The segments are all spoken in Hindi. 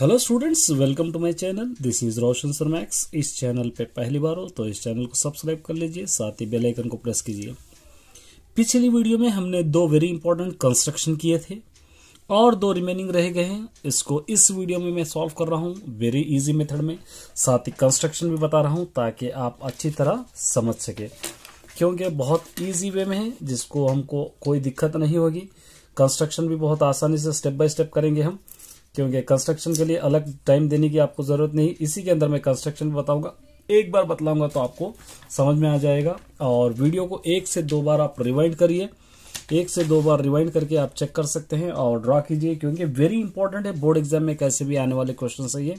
Hello students welcome to my channel this is Roshan sir maths इस चैनल पे पहली बार हो तो इस चैनल को सब्सक्राइब कर लीजिए साथ ही बेल आइकन को प्रेस कीजिए पिछली वीडियो में हमने दो वेरी इंपॉर्टेंट कंस्ट्रक्शन किए थे और दो रिमेनिंग रह गए हैं इसको इस वीडियो में मैं सॉल्व कर रहा हूँ वेरी इजी मेथड में साथ ही कंस्ट्रक्शन भी बता रहा हूँ ताकि आप अच्छी तरह समझ सके क्योंकि बहुत ईजी वे में है जिसको हमको कोई दिक्कत नहीं होगी कंस्ट्रक्शन भी बहुत आसानी से स्टेप बाय स्टेप करेंगे हम क्योंकि कंस्ट्रक्शन के लिए अलग टाइम देने की आपको ज़रूरत नहीं इसी के अंदर मैं कंस्ट्रक्शन बताऊंगा एक बार बतलाऊंगा तो आपको समझ में आ जाएगा और वीडियो को एक से दो बार आप रिवाइंड करिए एक से दो बार रिवाइंड करके आप चेक कर सकते हैं और ड्रा कीजिए क्योंकि वेरी इंपॉर्टेंट है बोर्ड एग्जाम में कैसे भी आने वाले क्वेश्चन है ये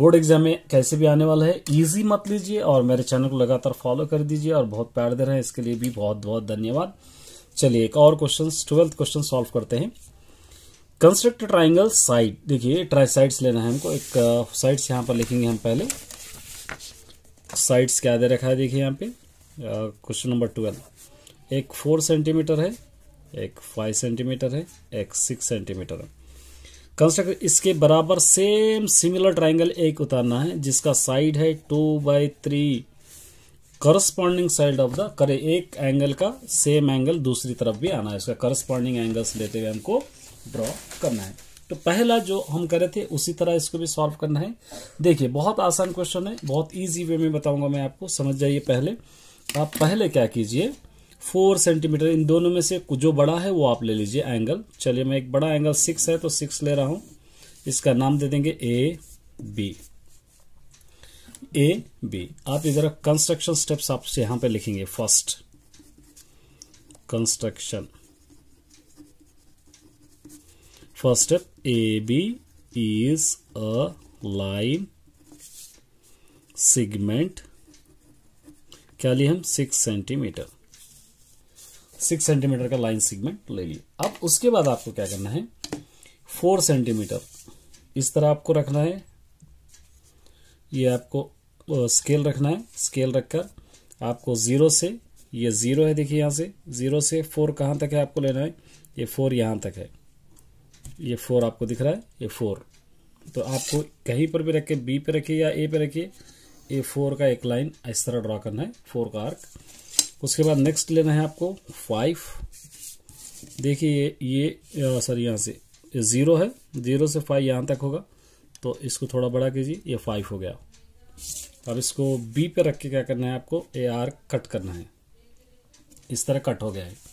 बोर्ड एग्जाम में कैसे भी आने वाला है इजी मत लीजिए और मेरे चैनल को लगातार फॉलो कर दीजिए और बहुत प्यार दे रहे हैं इसके लिए भी बहुत बहुत धन्यवाद चलिए एक और क्वेश्चन ट्वेल्थ क्वेश्चन सॉल्व करते हैं कंस्ट्रक्ट ट्राइंगल साइड देखिए ट्राई साइड्स लेना है हमको एक साइड्स यहाँ पर लिखेंगे हम पहले साइड्स क्या दे रखा है देखिए यहाँ पे क्वेश्चन नंबर ट्वेल्व एक फोर सेंटीमीटर है एक फाइव सेंटीमीटर है एक सिक्स सेंटीमीटर है कंस्ट्रक्ट इसके बराबर सेम सिमिलर ट्राइंगल एक उतारना है जिसका साइड है two by three corresponding side of the करे एक एंगल का सेम एंगल दूसरी तरफ भी आना है इसका करस्पॉन्डिंग एंगल्स लेते हुए हमको ड्रॉ करना है तो पहला जो हम करे थे उसी तरह इसको भी सॉल्व करना है देखिए बहुत आसान क्वेश्चन है बहुत इजी वे में बताऊंगा मैं आपको समझ जाइए पहले आप पहले क्या कीजिए फोर सेंटीमीटर इन दोनों में से जो बड़ा है वो आप ले लीजिए एंगल चलिए मैं एक बड़ा एंगल सिक्स है तो सिक्स ले रहा हूं इसका नाम दे देंगे ए बी ए बी आप इधर कंस्ट्रक्शन स्टेप्स आप यहां पे लिखेंगे first construction first step AB is a line segment क्या लिए हम सिक्स सेंटीमीटर सिक्स सेंटीमीटर का लाइन सेगमेंट ले लिए अब उसके बाद आपको क्या करना है फोर सेंटीमीटर इस तरह आपको रखना है ये आपको स्केल रखना है स्केल रखकर आपको ज़ीरो से ये ज़ीरो है देखिए यहां से ज़ीरो से फोर कहां तक है आपको लेना है ये फोर यहां तक है ये फोर आपको दिख रहा है ये फोर तो आपको कहीं पर भी रखे बी पे रखिए या ए पे रखिए ए फोर का एक लाइन इस तरह ड्रा करना है फोर का आर्क उसके बाद नेक्स्ट लेना है आपको फाइव देखिए ये ये सॉरी यहाँ से ये ज़ीरो है ज़ीरो से फाइव यहाँ तक होगा तो इसको थोड़ा बड़ा कीजिए ये फाइव हो गया अब इसको बी पे रख के क्या करना है आपको ए आर कट करना है इस तरह कट हो गया है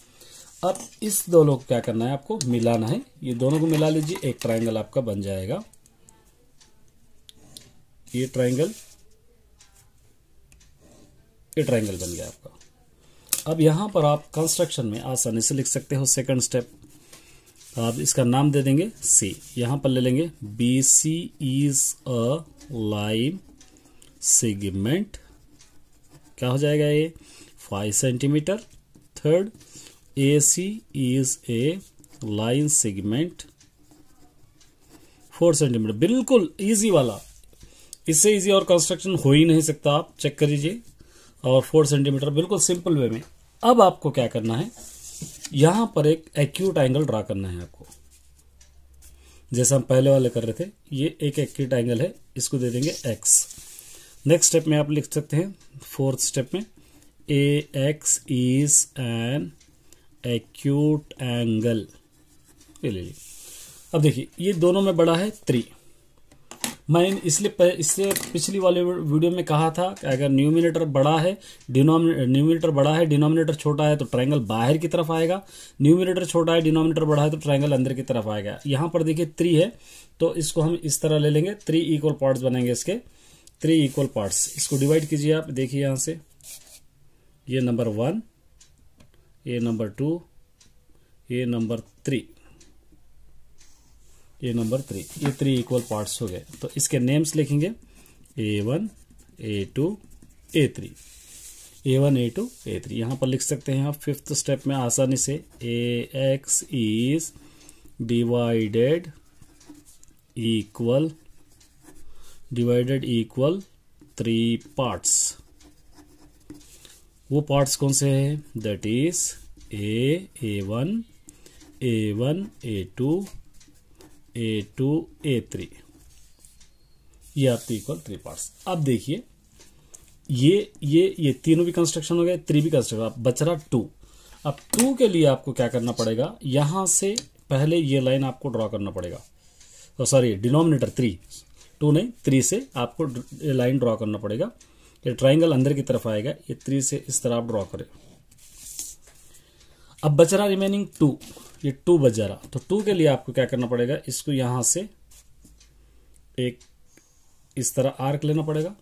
अब इस दोनों को क्या करना है आपको मिलाना है ये दोनों को मिला लीजिए एक ट्राइंगल आपका बन जाएगा ये ट्राइंगल ये ट्राइंगल बन गया आपका अब यहां पर आप कंस्ट्रक्शन में आसानी से लिख सकते हो सेकंड स्टेप आप इसका नाम दे देंगे सी यहां पर ले लेंगे B C is a line segment क्या हो जाएगा ये five centimetre third AC is a line segment four centimetre बिल्कुल इजी वाला इससे इजी और कंस्ट्रक्शन हो ही नहीं सकता आप चेक कर लीजिए और फोर सेंटीमीटर बिल्कुल सिंपल वे में अब आपको क्या करना है यहां पर एक एक्यूट एंगल ड्रा करना है आपको जैसा हम पहले वाले कर रहे थे ये एक एक्यूट एंगल है इसको दे देंगे एक्स नेक्स्ट स्टेप में आप लिख सकते हैं फोर्थ स्टेप में A X is an acute angle ये ले लीजिए अब देखिए ये दोनों में बड़ा है थ्री मैंने इसलिए इससे पिछली वाले वीडियो में कहा था कि अगर न्यूमिनेटर बड़ा है न्यूमिनेटर बड़ा है डिनोमिनेटर छोटा है तो ट्रायंगल बाहर की तरफ आएगा न्यूमिनेटर छोटा है डिनोमिनेटर बड़ा है तो ट्रायंगल अंदर की तरफ आएगा यहाँ पर देखिए थ्री है तो इसको हम इस तरह ले लेंगे थ्री इक्वल पार्ट्स बनेंगे इसके थ्री इक्वल पार्ट्स इसको डिवाइड कीजिए आप देखिए यहाँ से ये number one A number two A number three A number three ये थ्री इक्वल पार्ट्स हो गए तो इसके नेम्स लिखेंगे A one A two A three A one A two A three यहाँ पर लिख सकते हैं आप फिफ्थ स्टेप में आसानी से A X is divided equal divided equal three parts वो पार्ट्स कौन से हैं that is A A one A one A two A two A three ये आपके इक्वल थ्री पार्ट्स अब देखिए ये ये ये तीनों भी कंस्ट्रक्शन हो गए थ्री भी कंस्ट्रक्शन अब बच रहा टू अब टू के लिए आपको क्या करना पड़ेगा यहां से पहले ये लाइन आपको ड्रॉ करना पड़ेगा सॉरी डिनोमिनेटर थ्री टू नहीं थ्री से आपको लाइन ड्रॉ करना पड़ेगा ये ट्राइंगल अंदर की तरफ आएगा ये थ्री से इस तरह आप ड्रॉ करें अब बच रहा रिमेनिंग टू ये टू बच जा रहा तो टू के लिए आपको क्या करना पड़ेगा इसको यहां से एक इस तरह आर्क लेना पड़ेगा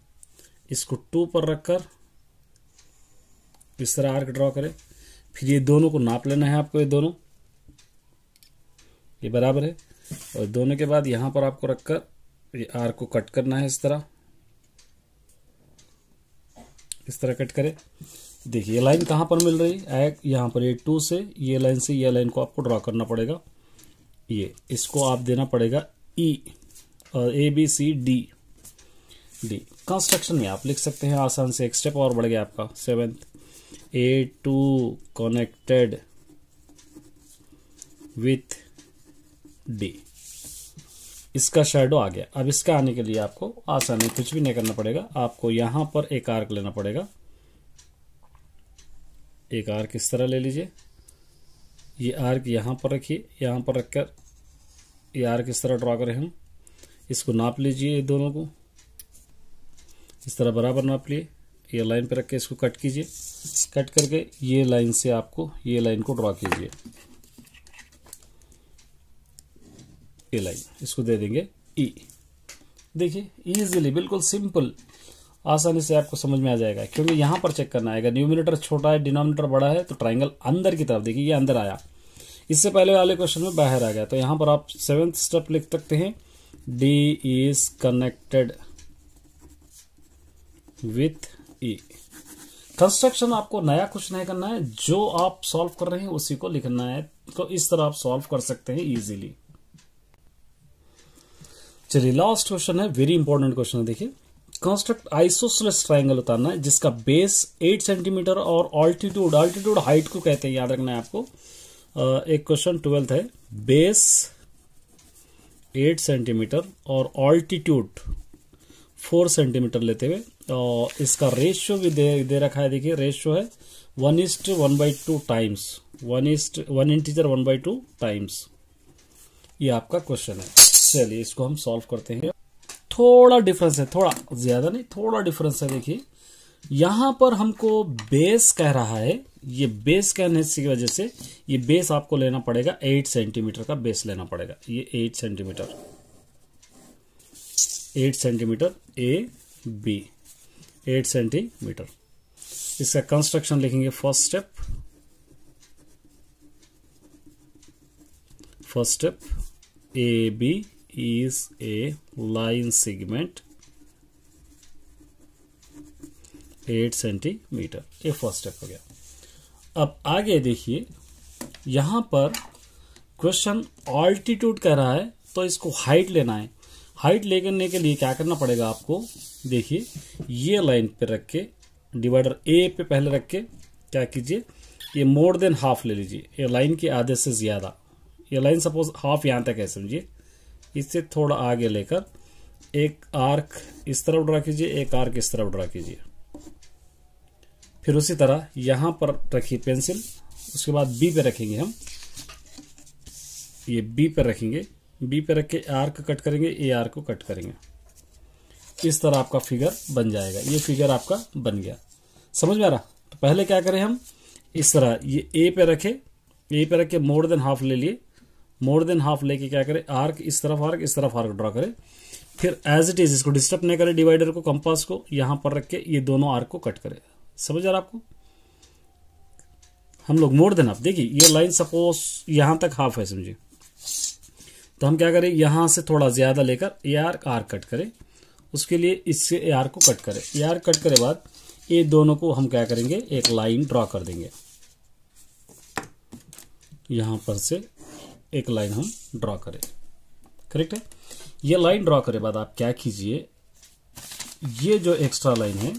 इसको टू पर रखकर इस तरह आर्क ड्रॉ करें फिर ये दोनों को नाप लेना है आपको ये दोनों ये बराबर है और दोनों के बाद यहां पर आपको रखकर ये आर्क को कट करना है इस तरह इस तरह कट करें देखिए ये लाइन कहाँ पर मिल रही है यहाँ पर ये टू से ये लाइन से ये लाइन को आपको ड्रॉ करना पड़ेगा ये इसको आप देना पड़ेगा ई e, और A B C D D construction में आप लिख सकते हैं आसान से एक स्टेप और बढ़ गया आपका seventh A two connected with D इसका शेडो आ गया अब इसका आने के लिए आपको आसानी कुछ भी नहीं करना पड़ेगा आपको यहां पर एक आर्क लेना पड़ेगा एक आर्क इस तरह ले लीजिए ये आर्क यहां पर रखिए यहां पर रखकर ये आर्क इस तरह ड्रा करें हम इसको नाप लीजिए दोनों को इस तरह बराबर नाप लिए ये लाइन पर रख के इसको कट कीजिए कट करके ये लाइन से आपको ये लाइन को ड्रा कीजिए ये लाइन इसको दे देंगे ई e. देखिए ईजिली बिल्कुल सिंपल आसानी से आपको समझ में आ जाएगा क्योंकि यहां पर चेक करना आएगा न्यूमिनेटर छोटा है डिनोमिनेटर बड़ा है तो ट्राइंगल अंदर की तरफ देखिए ये अंदर आया इससे पहले वाले क्वेश्चन में बाहर आ गया तो यहां पर आप सेवेंथ स्टेप लिख सकते हैं D is connected with E construction आपको नया कुछ नहीं करना है जो आप सॉल्व कर रहे हैं उसी को लिखना है तो इस तरह आप सॉल्व कर सकते हैं इजीली चलिए लास्ट क्वेश्चन है वेरी इंपॉर्टेंट क्वेश्चन है देखिए कंस्ट्रक्ट आइसोसलेस ट्राइंगल उतारना है जिसका बेस 8 सेंटीमीटर और ऑल्टीट्यूड ऑल्टीट्यूड हाइट को कहते हैं याद रखना है आपको एक क्वेश्चन ट्वेल्थ है बेस 8 सेंटीमीटर और ऑल्टीट्यूड 4 सेंटीमीटर लेते हुए और इसका रेशियो भी दे, दे रखा है देखिए रेशियो है one is to one by two times one is to one integer one by two times ये आपका क्वेश्चन है चलिए इसको हम सॉल्व करते हैं थोड़ा डिफरेंस है थोड़ा ज्यादा नहीं थोड़ा डिफरेंस है देखिए यहां पर हमको बेस कह रहा है ये बेस कहने की वजह से ये बेस आपको लेना पड़ेगा एट सेंटीमीटर का बेस लेना पड़ेगा ये eight centimetre eight centimetre A B eight centimetre इसका कंस्ट्रक्शन लिखेंगे first step first step A B is a line segment 8 centimetre ये फर्स्ट स्टेप हो गया अब आगे देखिए यहां पर क्वेश्चन ऑल्टीट्यूड कह रहा है तो इसको हाइट लेना है हाइट लेने के लिए क्या करना पड़ेगा आपको देखिए ये लाइन पे रख के डिवाइडर ए पे पहले रख के क्या कीजिए ये मोर देन हाफ ले लीजिए ये लाइन के आधे से ज़्यादा ये लाइन सपोज हाफ यहां तक है समझिए इससे थोड़ा आगे लेकर एक आर्क इस तरफ ड्रा कीजिए एक आर्क इस तरफ ड्रा कीजिए फिर उसी तरह यहां पर रखिए पेंसिल उसके बाद बी पे रखेंगे हम ये बी पे रखेंगे बी पे रख के आर्क कट करेंगे ए आर को कट करेंगे इस तरह आपका फिगर बन जाएगा ये फिगर आपका बन गया समझ में आ रहा तो पहले क्या करें हम इस तरह ये ए पे रखे ए पे रख के मोर देन हाफ ले लिए मोर देन हाफ लेके क्या करे आर्क इस तरफ आर्क इस तरफ आर्क ड्रा करे फिर एज इट इज इसको डिस्टर्ब नहीं करे डिवाइडर को कंपास को यहां पर रख के ये दोनों आर्क को कट करे समझ आ रहा आपको हम लोग मोर देन हाफ देखिए ये लाइन सपोज यहां तक हाफ है समझिए तो हम क्या करें यहां से थोड़ा ज़्यादा लेकर ए आर आर कट करें उसके लिए इससे ए आर को कट करें ए आर कट करे बाद ये दोनों को हम क्या करेंगे एक लाइन ड्रा कर देंगे यहां पर से एक लाइन हम ड्रॉ करें करेक्ट है ये लाइन ड्रॉ करे बाद आप क्या कीजिए ये जो एक्स्ट्रा लाइन है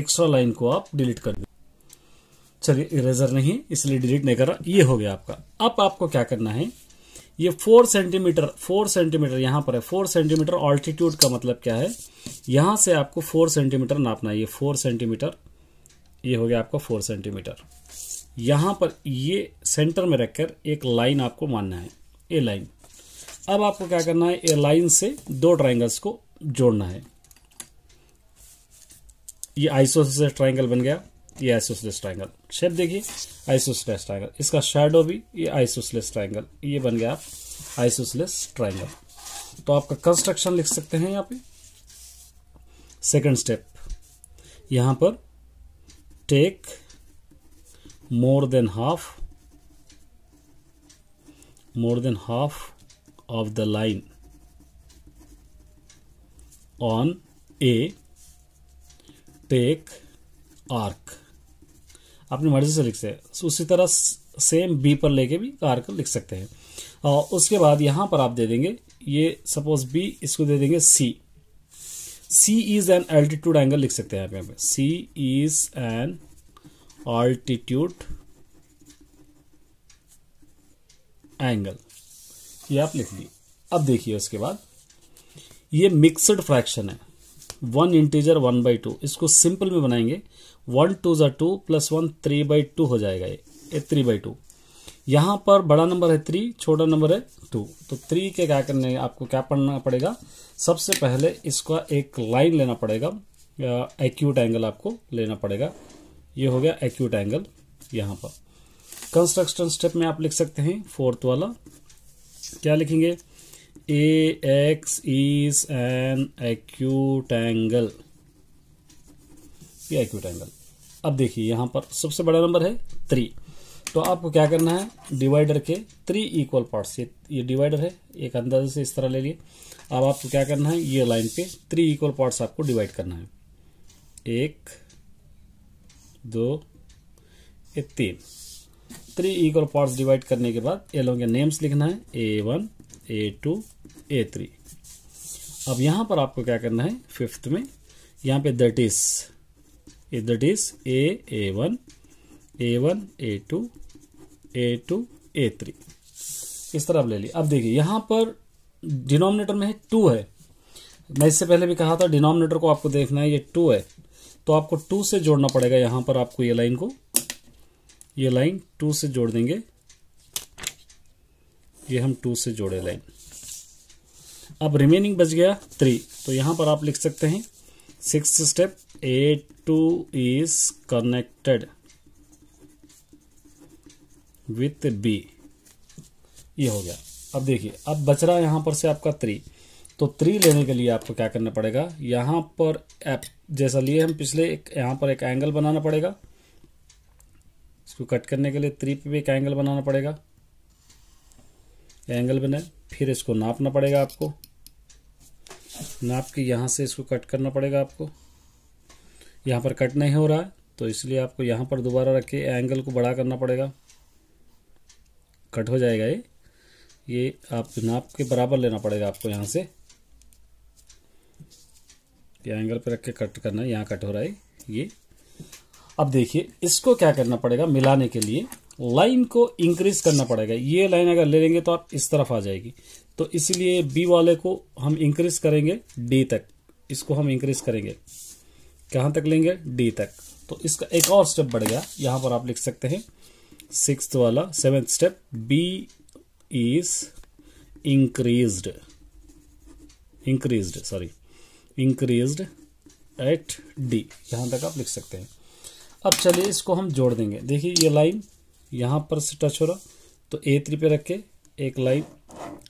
एक्स्ट्रा लाइन को आप डिलीट कर दीजिए चलिए इरेजर नहीं इसलिए डिलीट नहीं कर रहा ये हो गया आपका अब आपको क्या करना है ये फोर सेंटीमीटर फोर सेंटीमीटर यहां पर है फोर सेंटीमीटर ऑल्टीट्यूड का मतलब क्या है यहां से आपको फोर सेंटीमीटर नापना है ये फोर सेंटीमीटर ये हो गया आपका फोर सेंटीमीटर यहां पर ये सेंटर में रखकर एक लाइन आपको मानना है ए लाइन अब आपको क्या करना है ए लाइन से दो ट्राइंगल्स को जोड़ना है ये आइसोसिस ट्राइंगल बन गया ये आइसोसलेस ट्राइंगल शेप देखिए आइसोसलेस ट्राइंगल इसका शेडो भी ये आइसोसलेस ट्राइंगल ये बन गया आप ट्राइंगल तो आपका कंस्ट्रक्शन लिख सकते हैं यहाँ पे सेकंड स्टेप यहां पर take more than half more than half of the line on A take arc अपनी मर्जी से लिख सकते उसी तरह सेम बी पर लेके भी आर्क लिख सकते हैं और उसके बाद यहां पर आप दे देंगे ये सपोज बी इसको दे देंगे C C is an altitude angle लिख सकते हैं आप यहां पे C is an altitude angle ये आप लिख लिए अब देखिए उसके बाद ये मिक्सड फ्रैक्शन है one integer one by two इसको सिंपल में बनाएंगे वन टू जो two plus one three by two हो जाएगा ये ए थ्री बाई टू यहां पर बड़ा नंबर है थ्री छोटा नंबर है टू तो थ्री के क्या करने आपको क्या पढ़ना पड़ेगा सबसे पहले इसका एक लाइन लेना पड़ेगा एक्यूट एंगल आपको लेना पड़ेगा ये हो गया एक्यूट एंगल यहां पर कंस्ट्रक्शन स्टेप में आप लिख सकते हैं फोर्थ वाला क्या लिखेंगे A X is an acute angle ये एक्यूट एंगल अब देखिए यहां पर सबसे बड़ा नंबर है थ्री तो आपको क्या करना है डिवाइडर के थ्री इक्वल पार्ट्स ये ये डिवाइडर है एक अंदाजे से इस तरह ले लिए अब आपको क्या करना है ये लाइन पे थ्री इक्वल पार्ट्स आपको डिवाइड करना है एक दो ये तीन थ्री इक्वल पार्ट्स डिवाइड करने के बाद ये लोगों के नेम्स लिखना है A one A two A three अब यहाँ पर आपको क्या करना है फिफ्थ में यहाँ पे दट इज ये that is A A one A one A two A two A three इस तरह ले लिया अब देखिए यहाँ पर डिनोमिनेटर में है टू है मैं इससे पहले भी कहा था डिनोमिनेटर को आपको देखना है ये टू है तो आपको टू से जोड़ना पड़ेगा यहां पर आपको ये लाइन को ये लाइन टू से जोड़ देंगे ये हम टू से जोड़े लाइन अब रिमेनिंग बच गया थ्री तो यहां पर आप लिख सकते हैं six step A two is connected with B ये हो गया अब देखिए अब बच रहा है यहां पर से आपका थ्री तो थ्री लेने के लिए आपको क्या करना पड़ेगा यहाँ पर एप जैसा लिए हम पिछले एक यहाँ पर एक एंगल बनाना पड़ेगा इसको कट करने के लिए थ्री पे भी एक एंगल बनाना पड़ेगा एंगल बनाए फिर इसको नापना पड़ेगा आपको नाप के यहाँ से इसको कट करना पड़ेगा आपको यहाँ पर कट नहीं हो रहा है तो इसलिए आपको यहाँ पर दोबारा रख के एंगल को बड़ा करना पड़ेगा कट हो जाएगा ये ये आप नाप के बराबर लेना पड़ेगा आपको यहाँ से ये एंगल पे रख के कट करना है यहाँ कट हो रहा है ये अब देखिए इसको क्या करना पड़ेगा मिलाने के लिए लाइन को इंक्रीज करना पड़ेगा ये लाइन अगर ले लेंगे तो आप इस तरफ आ जाएगी तो इसलिए बी वाले को हम इंक्रीज करेंगे डी तक इसको हम इंक्रीज करेंगे कहाँ तक लेंगे डी तक तो इसका एक और स्टेप बढ़ गया यहाँ पर आप लिख सकते हैं सिक्स वाला seventh step B is increase increase sorry increase at D यहाँ तक आप लिख सकते हैं अब चलिए इसको हम जोड़ देंगे देखिए ये लाइन यहाँ पर से टच हो रहा तो ए थ्री पे रख के एक लाइन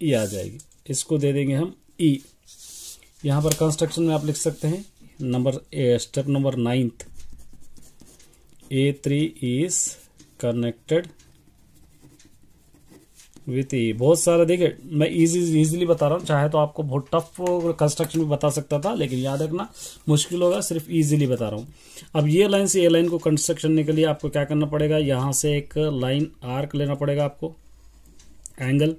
ई e आ जाएगी इसको दे देंगे हम ई e। यहाँ पर कंस्ट्रक्शन में आप लिख सकते हैं number A step number ninth A three is connected with E बहुत सारा देखिए मैं इजी इजीली बता रहा हूँ चाहे तो आपको बहुत टफ कंस्ट्रक्शन भी बता सकता था लेकिन याद रखना मुश्किल होगा सिर्फ इजीली बता रहा हूँ अब ये लाइन से ये लाइन को कंस्ट्रक्शन के लिए आपको क्या करना पड़ेगा यहाँ से एक लाइन आर्क लेना पड़ेगा आपको एंगल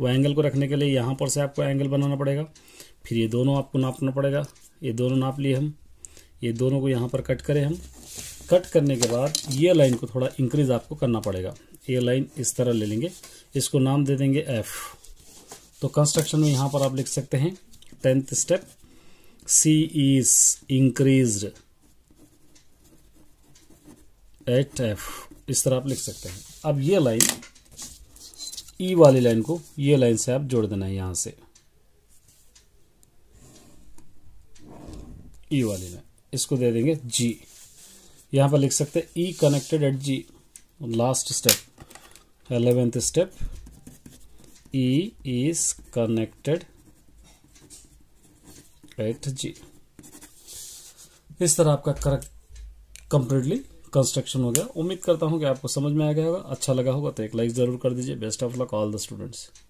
वो एंगल को रखने के लिए यहाँ पर से आपको एंगल बनाना पड़ेगा फिर ये दोनों आपको नापना पड़ेगा ये दोनों नाप लिए हम ये दोनों को यहाँ पर कट करें हम कट करने के बाद ये लाइन को थोड़ा इंक्रीज आपको करना पड़ेगा ये लाइन इस तरह ले लेंगे इसको नाम दे देंगे एफ तो कंस्ट्रक्शन में यहाँ पर आप लिख सकते हैं tenth step C is increase at F इस तरह आप लिख सकते हैं अब ये लाइन ई e वाली लाइन को ये लाइन से आप जोड़ देना है यहां से ई e वाली लाइन इसको दे देंगे जी यहां पर लिख सकते हैं E connected at G last step 11th step E is connected at G इस तरह आपका करेक्ट कंप्लीटली कंस्ट्रक्शन हो गया उम्मीद करता हूं कि आपको समझ में आ गया होगा अच्छा लगा होगा तो एक लाइक जरूर कर दीजिए best of luck all the students